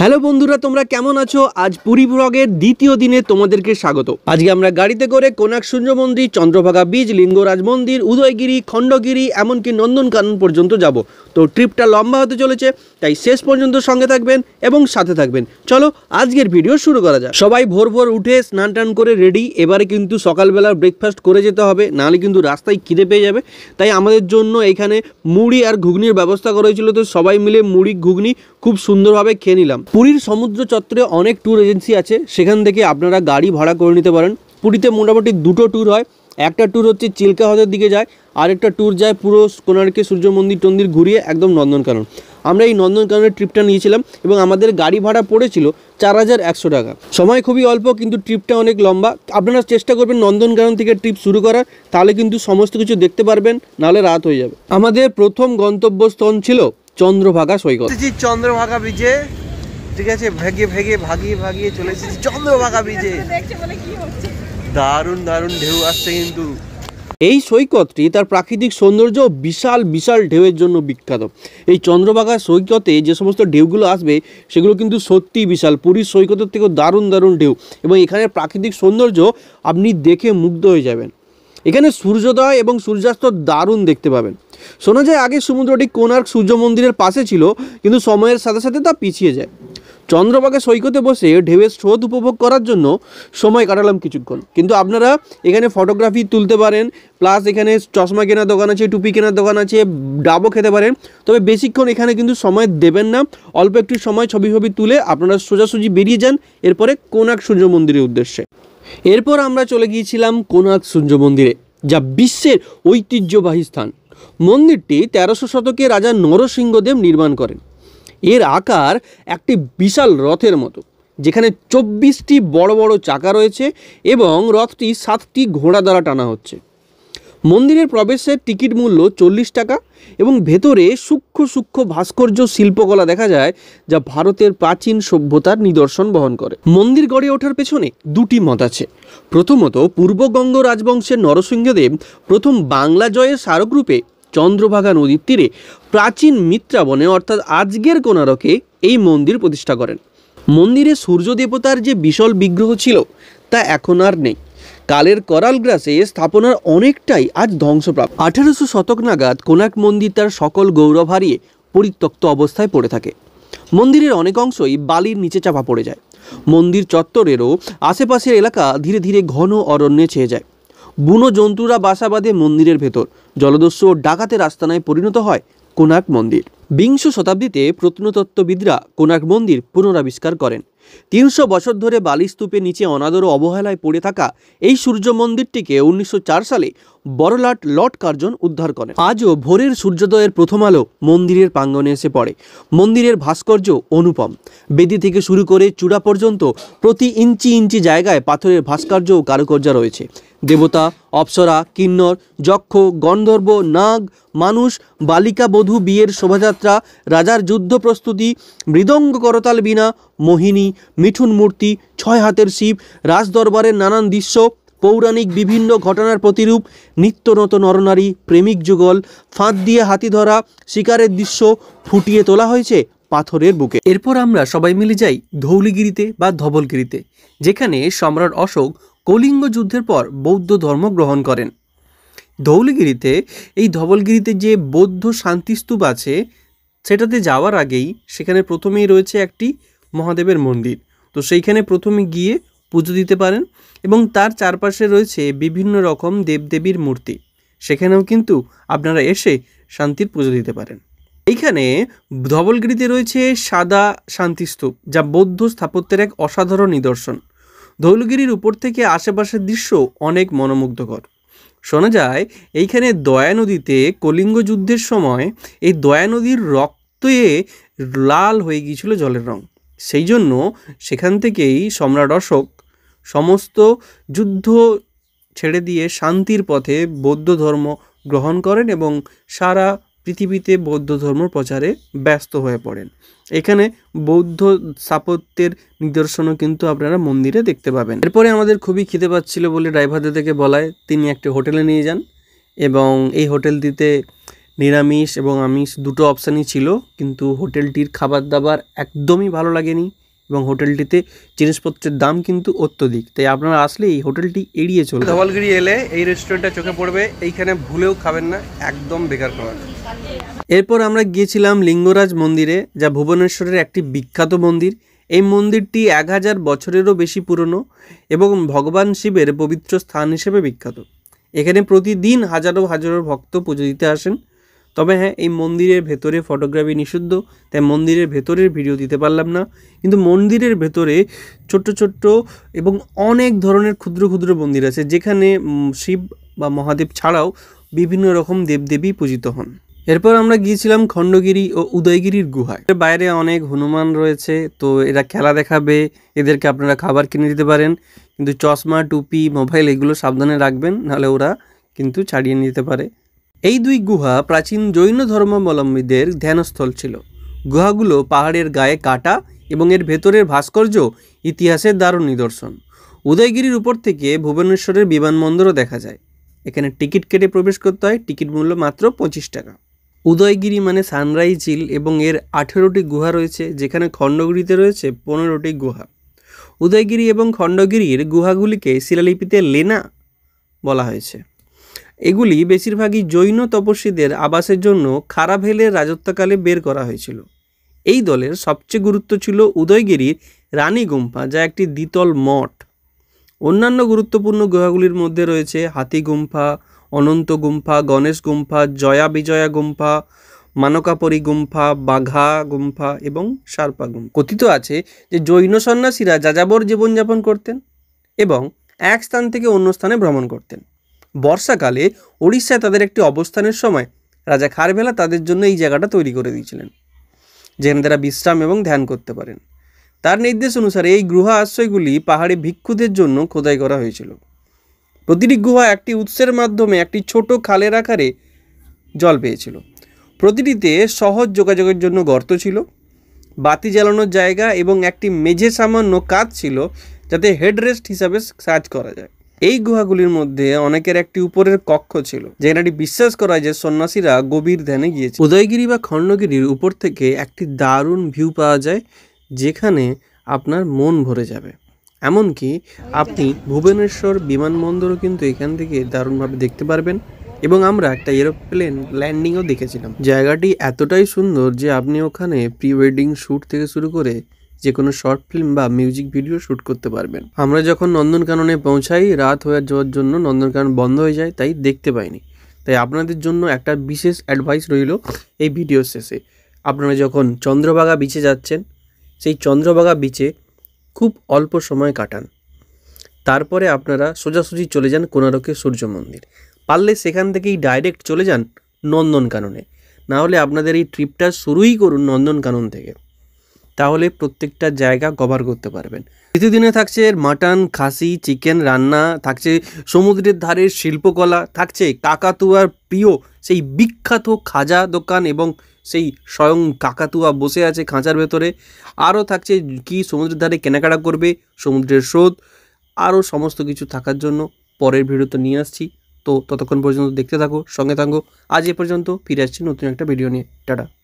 hello বন্ধুরা তোমরা কেমন আছো আজ পুরী ব্লগের দ্বিতীয় দিনে তোমাদেরকে স্বাগত আজকে আমরা গাড়িতে করে কোনাক সূর্য মন্দির চন্দ্রভাগা বীজ লিঙ্গরাজ মন্দির উদয়গিরি খণ্ডগিরি এমনকি নন্দনকানন পর্যন্ত যাব তো ট্রিপটা লম্বা হতে চলেছে তাই শেষ পর্যন্ত সঙ্গে থাকবেন এবং সাথে থাকবেন চলো আজকের ভিডিও শুরু করা যাক সবাই ভোর ভোর উঠে স্নান টান করে রেডি এবারে কিন্তু সকালবেলা ব্রেকফাস্ট করে যেতে হবে নাহলে কিন্তু রাস্তায় খিদে পেয়ে যাবে তাই আমাদের জন্য এখানে মুড়ি আর ঘুগনির ব্যবস্থা করা হয়েছিল তো সবাই মিলে মুড়ি ঘুগনি খুব সুন্দরভাবে খেয়ে নিলাম পুরীর সমুদ্র চত্বরে অনেক ট্যুর এজেন্সি আছে সেখান থেকে আপনারা গাড়ি ভাড়া করে নিতে পারেন পুরীতে মোটামুটি দুটো ট্যুর হয় একটা ট্যুর হচ্ছে চিল্কা হ্রদের দিকে যায় আরেকটা ট্যুর যায় পুরো কোণার্কে সূর্য মন্দির টন্দির ঘুরিয়ে একদম নন্দনকানন আমরা এই নন্দনকাননের ট্রিপটা নিয়েছিলাম এবং আমাদের গাড়ি ভাড়া পড়েছিল চার হাজার একশো টাকা সময় খুবই অল্প কিন্তু ট্রিপটা অনেক লম্বা আপনারা চেষ্টা করবেন নন্দনকানন থেকে ট্রিপ শুরু করার তাহলে কিন্তু সমস্ত কিছু দেখতে পারবেন নাহলে রাত হয়ে যাবে আমাদের প্রথম গন্তব্যস্থল ছিল চন্দ্রভাগা সৈকত চন্দ্রভাগা ব্রিজে ঠিক আছে ভেগে ভেগে ভাগিয়ে ভাগিয়ে চলে এসেছি চন্দ্রভাগা ব্রিজে দারুণ দারুণ ঢেউ আসছে কিন্তু এই সৈকতটি তার প্রাকৃতিক সৌন্দর্য বিশাল বিশাল ঢেউয়ের জন্য বিখ্যাত এই চন্দ্রভাগা সৈকতে যে সমস্ত ঢেউগুলো আসবে সেগুলো কিন্তু সত্যি বিশাল পুরীর সৈকতের থেকেও দারুণ দারুণ ঢেউ এবং এখানে প্রাকৃতিক সৌন্দর্য আপনি দেখে মুগ্ধ হয়ে যাবেন এখানে সূর্যোদয় এবং সূর্যাস্ত দারুণ দেখতে পাবেন শোনা যায় আগে সমুদ্রটি কোণার্ক সূর্য মন্দিরের পাশে ছিল কিন্তু সময়ের সাথে সাথে তা পিছিয়ে যায় চন্দ্রভাগা সৈকতে বসে ঢেউয়ের স্রোত উপভোগ করার জন্য সময় কাটালাম কিছুক্ষণ কিন্তু আপনারা এখানে ফটোগ্রাফি তুলতে পারেন প্লাস এখানে চশমা কেনার দোকান আছে টুপি কেনার দোকান আছে ডাবও খেতে পারেন তবে বেশিক্ষণ এখানে কিন্তু সময় দেবেন না অল্প একটু সময় ছবি ছবি তুলে আপনারা সোজাসুজি বেরিয়ে যান এরপরে কোনাক সূর্য মন্দিরের উদ্দেশ্যে এরপর আমরা চলে গিয়েছিলাম কোনাক সূর্য মন্দিরে যা বিশ্বের ঐতিহ্যবাহী স্থান মন্দিরটি তেরোশো শতকে রাজা নরসিংহদেব নির্মাণ করেন এর আকার একটি বিশাল রথের মতো যেখানে চব্বিশটি বড় বড় চাকা রয়েছে এবং রথটি সাতটি ঘোড়া দ্বারা টানা হচ্ছে মন্দিরের প্রবেশের টিকিট মূল্য চল্লিশ টাকা এবং ভেতরে সূক্ষ্ম সূক্ষ্ম ভাস্কর্য শিল্পকলা দেখা যায় যা ভারতের প্রাচীন সভ্যতার নিদর্শন বহন করে মন্দির গড়ে ওঠার পেছনে দুটি মত আছে প্রথমত পূর্ববঙ্গ রাজবংশের নরসিংহদেব প্রথম বাংলা জয়ের স্মারকরূপে চন্দ্রভাগা নদীর তীরে প্রাচীন মিত্রাবনে অর্থাৎ আজকের কোনারকে এই মন্দির প্রতিষ্ঠা করেন মন্দিরে সূর্য দেবতার যে বিশাল বিগ্রহ ছিল তা এখন আর নেই কালের করাল গ্রাসে স্থাপনার অনেকটাই আজ ধ্বংসপ্রাপ্ত আঠেরোশো শতক নাগাদ কোনাক মন্দির তার সকল গৌরব হারিয়ে পরিত্যক্ত অবস্থায় পড়ে থাকে মন্দিরের অনেক অংশই বালির নিচে চাপা পড়ে যায় মন্দির চত্বরেরও আশেপাশের এলাকা ধীরে ধীরে ঘন অরণ্যে ছেয়ে যায় বুনো জন্তুরা বাসা বাঁধে মন্দিরের ভেতর জলদস্যু ও ডাকাতের আস্তানায় পরিণত হয় কোনাক মন্দির বিংশ শতাব্দীতে প্রত্নতত্ত্ববিদরা কোনাক মন্দির পুনরাবিষ্কার করেন তিনশো বছর ধরে বালিস্তূপে নিচে অনাদর অবহেলায় পড়ে থাকা এই সূর্য মন্দিরটিকে উনিশশো সালে বড়লাট লট কার্জন উদ্ধার করেন আজও ভোরের সূর্যোদয়ের প্রথম আলো মন্দিরের প্রাঙ্গনে এসে পড়ে মন্দিরের ভাস্কর্য অনুপম বেদি থেকে শুরু করে চূড়া পর্যন্ত প্রতি ইঞ্চি ইঞ্চি জায়গায় পাথরের ভাস্কর্য ও কারুকর্য রয়েছে দেবতা অপ্সরা কিন্নর যক্ষ গন্ধর্ব নাগ মানুষ বালিকা বধূ বিয়ের শোভাযাত্রা রাজার যুদ্ধ প্রস্তুতি মৃদঙ্গ করতাল বিনা মোহিনী মিঠুন মূর্তি ছয় হাতের শিব রাজদরবারের নানান দৃশ্য পৌরাণিক বিভিন্ন ঘটনার প্রতিরূপ নিত্যনত নরনারী প্রেমিক যুগল ফাঁদ দিয়ে হাতি ধরা শিকারের দৃশ্য ফুটিয়ে তোলা হয়েছে পাথরের বুকে এরপর আমরা সবাই মিলে যাই ধৌলিগিরিতে বা ধবলগিরিতে যেখানে সম্রাট অশোক কলিঙ্গ যুদ্ধের পর বৌদ্ধ ধর্ম গ্রহণ করেন ধৌলিগিরিতে এই ধবলগিরিতে যে বৌদ্ধ শান্তিস্তূপ আছে সেটাতে যাওয়ার আগেই সেখানে প্রথমেই রয়েছে একটি মহাদেবের মন্দির তো সেইখানে প্রথমে গিয়ে পুজো দিতে পারেন এবং তার চারপাশে রয়েছে বিভিন্ন রকম দেবদেবীর মূর্তি সেখানেও কিন্তু আপনারা এসে শান্তির পুজো দিতে পারেন এইখানে ধবলগিরিতে রয়েছে সাদা শান্তিস্তূপ যা বৌদ্ধ স্থাপত্যের এক অসাধারণ নিদর্শন ধৌলগিরির উপর থেকে আশেপাশের দৃশ্য অনেক মনোমুগ্ধকর শোনা যায় এইখানে দয়া নদীতে কলিঙ্গ যুদ্ধের সময় এই দয়া নদীর রক্তে লাল হয়ে গিয়েছিল জলের রং সেই জন্য সেখান থেকেই সম্রাট অশোক সমস্ত যুদ্ধ ছেড়ে দিয়ে শান্তির পথে বৌদ্ধ ধর্ম গ্রহণ করেন এবং সারা পৃথিবীতে বৌদ্ধ ধর্ম প্রচারে ব্যস্ত হয়ে পড়েন এখানে বৌদ্ধ স্থাপত্যের নিদর্শনও কিন্তু আপনারা মন্দিরে দেখতে পাবেন এরপরে আমাদের খুবই খিদে পাচ্ছিল বলে ড্রাইভারদের থেকে বলায় তিনি একটি হোটেলে নিয়ে যান এবং এই হোটেলটিতে নিরামিষ এবং আমিষ দুটো অপশানই ছিল কিন্তু হোটেলটির খাবার দাবার একদমই ভালো লাগেনি এবং হোটেলটিতে জিনিসপত্রের দাম কিন্তু অত্যধিক তাই আপনারা আসলে এই হোটেলটি এড়িয়ে চলুন ধবলগিরি এলে এই রেস্টুরেন্টটা চোখে পড়বে এইখানে ভুলেও খাবেন না একদম বেকার খাবার এরপর আমরা গিয়েছিলাম লিঙ্গরাজ মন্দিরে যা ভুবনেশ্বরের একটি বিখ্যাত মন্দির এই মন্দিরটি এক হাজার বছরেরও বেশি পুরনো এবং ভগবান শিবের পবিত্র স্থান হিসেবে বিখ্যাত এখানে প্রতিদিন হাজারো হাজারো ভক্ত পুজো দিতে আসেন তবে হ্যাঁ এই মন্দিরের ভেতরে ফটোগ্রাফি নিষিদ্ধ তাই মন্দিরের ভেতরের ভিডিও দিতে পারলাম না কিন্তু মন্দিরের ভেতরে ছোট্ট ছোট্ট এবং অনেক ধরনের ক্ষুদ্র ক্ষুদ্র মন্দির আছে যেখানে শিব বা মহাদেব ছাড়াও বিভিন্ন রকম দেবদেবী পূজিত হন এরপর আমরা গিয়েছিলাম খণ্ডগিরি ও উদয়গিরির গুহায় বাইরে অনেক হনুমান রয়েছে তো এরা খেলা দেখাবে এদেরকে আপনারা খাবার কিনে দিতে পারেন কিন্তু চশমা টুপি মোবাইল এগুলো সাবধানে রাখবেন নাহলে ওরা কিন্তু ছাড়িয়ে নিতে পারে এই দুই গুহা প্রাচীন জৈন ধর্মাবলম্বীদের ধ্যানস্থল ছিল গুহাগুলো পাহাড়ের গায়ে কাটা এবং এর ভেতরের ভাস্কর্য ইতিহাসের দারুণ নিদর্শন উদয়গিরির উপর থেকে ভুবনেশ্বরের বিমানবন্দরও দেখা যায় এখানে টিকিট কেটে প্রবেশ করতে হয় টিকিট মূল্য মাত্র পঁচিশ টাকা উদয়গিরি মানে সানরাইজ হিল এবং এর আঠেরোটি গুহা রয়েছে যেখানে খণ্ডগিরিতে রয়েছে পনেরোটি গুহা উদয়গিরি এবং খণ্ডগিরির গুহাগুলিকে শিলালিপিতে লেনা বলা হয়েছে এগুলি বেশিরভাগই জৈন তপস্বীদের আবাসের জন্য খারাভেলের রাজত্বকালে বের করা হয়েছিল এই দলের সবচেয়ে গুরুত্ব ছিল উদয়গিরির রানী গুম্ফা যা একটি দ্বিতল মঠ অন্যান্য গুরুত্বপূর্ণ গুহাগুলির মধ্যে রয়েছে হাতি গুম্ফা অনন্ত গুম্ফা গণেশ গুম্ফা জয়া বিজয়া গুম্ফা মানকাপরি গুম্ফা বাঘা গুম্ফা এবং সারপা গুম্ফা কথিত আছে যে জৈন সন্ন্যাসীরা যাযাবর জীবনযাপন করতেন এবং এক স্থান থেকে অন্য স্থানে ভ্রমণ করতেন বর্ষাকালে ওড়িশায় তাদের একটি অবস্থানের সময় রাজা খারবেলা তাদের জন্য এই জায়গাটা তৈরি করে দিয়েছিলেন যেখানে তারা বিশ্রাম এবং ধ্যান করতে পারেন তার নির্দেশ অনুসারে এই গুহা আশ্রয়গুলি পাহাড়ে ভিক্ষুদের জন্য খোদাই করা হয়েছিল প্রতিটি গুহা একটি উৎসের মাধ্যমে একটি ছোট খালের আকারে জল পেয়েছিল প্রতিটিতে সহজ যোগাযোগের জন্য গর্ত ছিল বাতি জ্বালানোর জায়গা এবং একটি মেঝে সামান্য কাজ ছিল যাতে হেডরেস্ট হিসাবে সাজ করা যায় এই গুহাগুলির মধ্যে অনেকের একটি উপরের কক্ষ ছিল যেটি বিশ্বাস করা যে সন্ন্যাসীরা গভীর ধ্যানে গিয়েছে উদয়গিরি বা খণ্ডগিরির উপর থেকে একটি দারুণ ভিউ পাওয়া যায় যেখানে আপনার মন ভরে যাবে এমনকি আপনি ভুবনেশ্বর বিমানবন্দরও কিন্তু এখান থেকে দারুণভাবে দেখতে পারবেন এবং আমরা একটা এরোপ্লেন ল্যান্ডিংও দেখেছিলাম জায়গাটি এতটাই সুন্দর যে আপনি ওখানে প্রি ওয়েডিং শ্যুট থেকে শুরু করে যে কোনো শর্ট ফিল্ম বা মিউজিক ভিডিও শ্যুট করতে পারবেন আমরা যখন নন্দনকাননে পৌঁছাই রাত হয়ে যাওয়ার জন্য নন্দনকানন বন্ধ হয়ে যায় তাই দেখতে পাইনি তাই আপনাদের জন্য একটা বিশেষ অ্যাডভাইস রইল এই ভিডিও শেষে আপনারা যখন চন্দ্রভাগা বিচে যাচ্ছেন সেই চন্দ্রভাগা বিচে খুব অল্প সময় কাটান তারপরে আপনারা সোজাসুজি চলে যান কোনারকের সূর্য মন্দির পারলে সেখান থেকেই ডাইরেক্ট চলে যান নন্দনকাননে না হলে আপনাদের এই ট্রিপটা শুরুই করুন নন্দনকানন থেকে তাহলে প্রত্যেকটা জায়গা কভার করতে পারবেন দ্বিতীয় দিনে থাকছে মাটন খাসি চিকেন রান্না থাকছে সমুদ্রের ধারের শিল্পকলা থাকছে কাকাতুয়ার প্রিয় সেই বিখ্যাত খাজা দোকান এবং সেই স্বয়ং কাকাতুয়া বসে আছে খাঁচার ভেতরে আরও থাকছে কি সমুদ্রের ধারে কেনাকাটা করবে সমুদ্রের স্রোত আরও সমস্ত কিছু থাকার জন্য পরের ভিডিওতে নিয়ে আসছি তো ততক্ষণ পর্যন্ত দেখতে থাকো সঙ্গে থাকো আজ এ পর্যন্ত ফিরে আসছি নতুন একটা ভিডিও নিয়ে টাটা